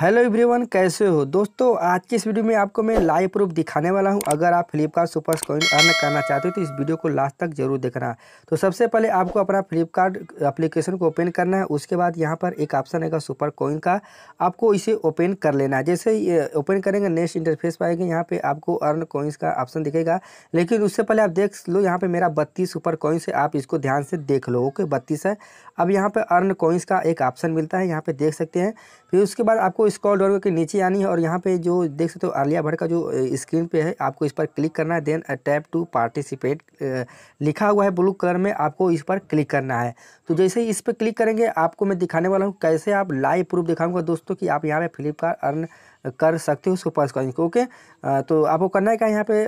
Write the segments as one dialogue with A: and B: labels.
A: hello everyone कैसे हो दोस्तों आज की इस वीडियो में आपको मैं लाइव प्रूफ दिखाने वाला हूं अगर आप फ्लिपकार्ट सुपर कॉइन अर्न करना चाहते हो तो इस वीडियो को लास्ट तक जरूर देखना तो सबसे पहले आपको अपना फ्लिपकार्ट एप्लीकेशन को ओपन करना है उसके बाद यहां पर एक ऑप्शन आएगा सुपर कॉइन का आपको इसे ओपन कर लेना है जैसे ओपन करेंगे नेक्स्ट इंटरफेस पाएंगे यहाँ पर आपको अर्न कॉइन्स का ऑप्शन दिखेगा लेकिन उससे पहले आप देख लो यहाँ पर मेरा बत्तीस सुपर कॉइन्स है आप इसको ध्यान से देख लो ओके बत्तीस है अब यहाँ पर अर्न कॉइन्स का एक ऑप्शन मिलता है यहाँ पर देख सकते हैं फिर उसके बाद आपको स्कॉल डॉलर के नीचे आनी है और यहाँ पे जो देख सकते हो आलिया भट्ट का जो स्क्रीन पे है आपको इस पर क्लिक करना है देन टैप टू पार्टिसिपेट लिखा हुआ है ब्लू कलर में आपको इस पर क्लिक करना है तो जैसे ही इस पर क्लिक करेंगे आपको मैं दिखाने वाला हूँ कैसे आप लाइव प्रूफ दिखाऊँगा दोस्तों कि आप यहाँ पर फ्लिपकार्ट अर्न कर सकते हो उसको पॉज कर देंगे ओके तो आपको करना है क्या यहाँ पे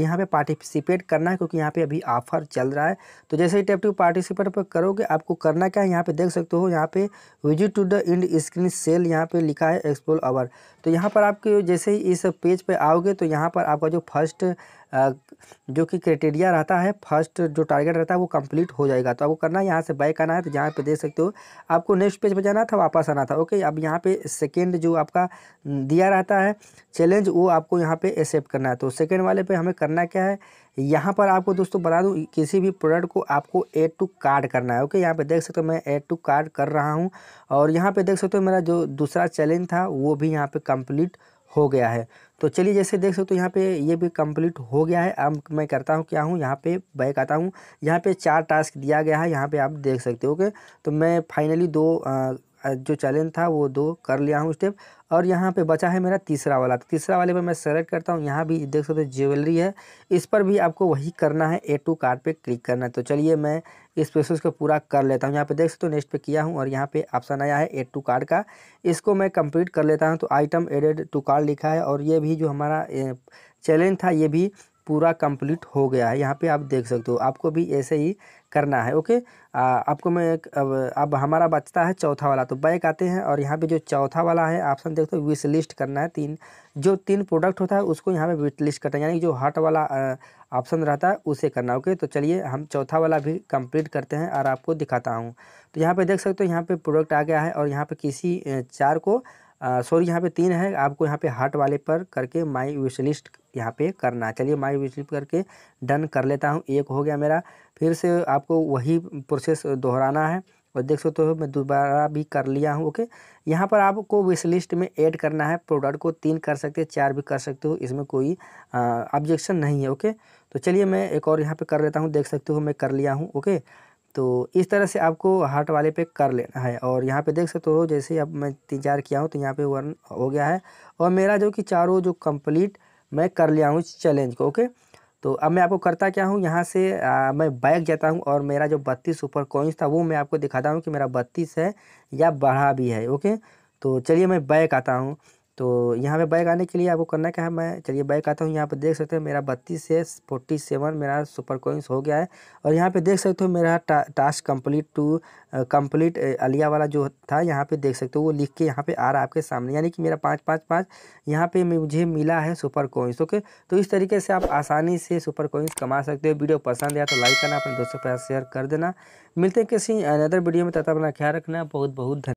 A: यहाँ पे पार्टिसिपेट करना है क्योंकि यहाँ पे अभी ऑफर चल रहा है तो जैसे ही टैप टू पार्टिसिपेट पर करोगे आपको करना क्या है यहाँ पे देख सकते हो यहाँ पे visit to the end screen sale यहाँ पे लिखा है एक्सप्लोर आवर तो यहाँ पर आपके जैसे ही इस पेज पर पे आओगे तो यहाँ पर आपका जो फर्स्ट जो कि क्राइटेरिया रहता है फर्स्ट जो टारगेट रहता है वो कंप्लीट हो जाएगा तो आपको करना है यहाँ से बैक आना है तो यहाँ पे देख सकते हो आपको नेक्स्ट पेज पे जाना था वापस आना था ओके अब यहाँ पे सेकेंड जो आपका दिया रहता है चैलेंज वो आपको यहाँ पे एक्सेप्ट करना है तो सेकेंड वाले पे हमें करना क्या है यहाँ पर आपको दोस्तों बता दूँ किसी भी प्रोडक्ट को आपको एड टू कार्ड करना है ओके यहाँ पे देख सकते हो मैं एड टू कार्ड कर रहा हूँ और यहाँ पे देख सकते हो मेरा जो दूसरा चैलेंज था वो भी यहाँ पे कंप्लीट हो गया है तो चलिए जैसे देख सकते हो यहाँ पे ये भी कंप्लीट हो गया है अब मैं करता हूँ क्या हूँ यहाँ पे बैक आता हूँ यहाँ पे चार टास्क दिया गया है यहाँ पे आप देख सकते हो ओके तो मैं फाइनली दो आ, जो चैलेंज था वो दो कर लिया हूँ स्टेप और यहाँ पे बचा है मेरा तीसरा वाला तो तीसरा वाले पर मैं सेलेक्ट करता हूँ यहाँ भी देख सकते हो ज्वेलरी है इस पर भी आपको वही करना है ए टू कार्ड पे क्लिक करना है तो चलिए मैं इस प्रोसेस को पूरा कर लेता हूँ यहाँ पे देख सकते हो नेक्स्ट पे किया हूँ और यहाँ पे ऑप्शन आया है ए टू कार्ड का इसको मैं कंप्लीट कर लेता हूँ तो आइटम एडेड टू कार्ड लिखा है और ये भी जो हमारा चैलेंज था ये भी पूरा कंप्लीट हो गया है यहाँ पे आप देख सकते हो आपको भी ऐसे ही करना है ओके आ, आपको मैं एक अब अब हमारा बचता है चौथा वाला तो बैक आते हैं और यहाँ पे जो चौथा वाला है ऑप्शन देखते हो विश लिस्ट करना है तीन जो तीन प्रोडक्ट होता है उसको यहाँ पे विश लिस्ट करना है यानी जो हट वाला ऑप्शन रहता है उसे करना ओके तो चलिए हम चौथा वाला भी कम्प्लीट करते हैं और आपको दिखाता हूँ तो यहाँ पर देख सकते हो यहाँ पर प्रोडक्ट आ गया है और यहाँ पर किसी चार को सॉरी यहाँ पर तीन है आपको यहाँ पर हट वाले पर करके माई विश लिस्ट यहाँ पे करना चलिए माई विजिट करके डन कर लेता हूँ एक हो गया मेरा फिर से आपको वही प्रोसेस दोहराना है और देख सकते हो मैं दोबारा भी कर लिया हूँ ओके यहाँ पर आपको विश लिस्ट में ऐड करना है प्रोडक्ट को तीन कर सकते हैं चार भी कर सकते हो इसमें कोई ऑब्जेक्शन नहीं है ओके तो चलिए मैं एक और यहाँ पे कर लेता हूँ देख सकते हो मैं कर लिया हूँ ओके तो इस तरह से आपको हार्ट वाले पे कर लेना है और यहाँ पे देख सकते हो जैसे अब मैं तीन चार किया हूँ तो यहाँ पर वन हो गया है और मेरा जो कि चारों जो कम्प्लीट मैं कर लिया हूँ इस चैलेंज को ओके तो अब मैं आपको करता क्या हूँ यहाँ से आ, मैं बैक जाता हूँ और मेरा जो बत्तीस सुपर कॉइंस था वो मैं आपको दिखाता हूँ कि मेरा बत्तीस है या बढ़ा भी है ओके तो चलिए मैं बैक आता हूँ तो यहाँ पे बैक आने के लिए आपको करना क्या है मैं चलिए बैक आता हूँ यहाँ पे देख सकते हैं मेरा बत्तीस से फोर्टी सेवन मेरा सुपर कोइंस हो गया है और यहाँ पे देख सकते हो मेरा टा, task complete to complete Alia वाला जो था यहाँ पे देख सकते हो वो लिख के यहाँ पे आ रहा है आपके सामने यानी कि मेरा पाँच पाँच पाँच यहाँ पे मुझे मिला है सुपर कोइंस ओके तो इस तरीके से आप आसानी से सुपर कोइंस कमा सकते हो वीडियो पसंद आया तो लाइक करना अपने दोस्तों के साथ शेयर कर देना मिलते हैं किसी अनदर वीडियो में तथा अपना ख्याल रखना बहुत बहुत धन्यवाद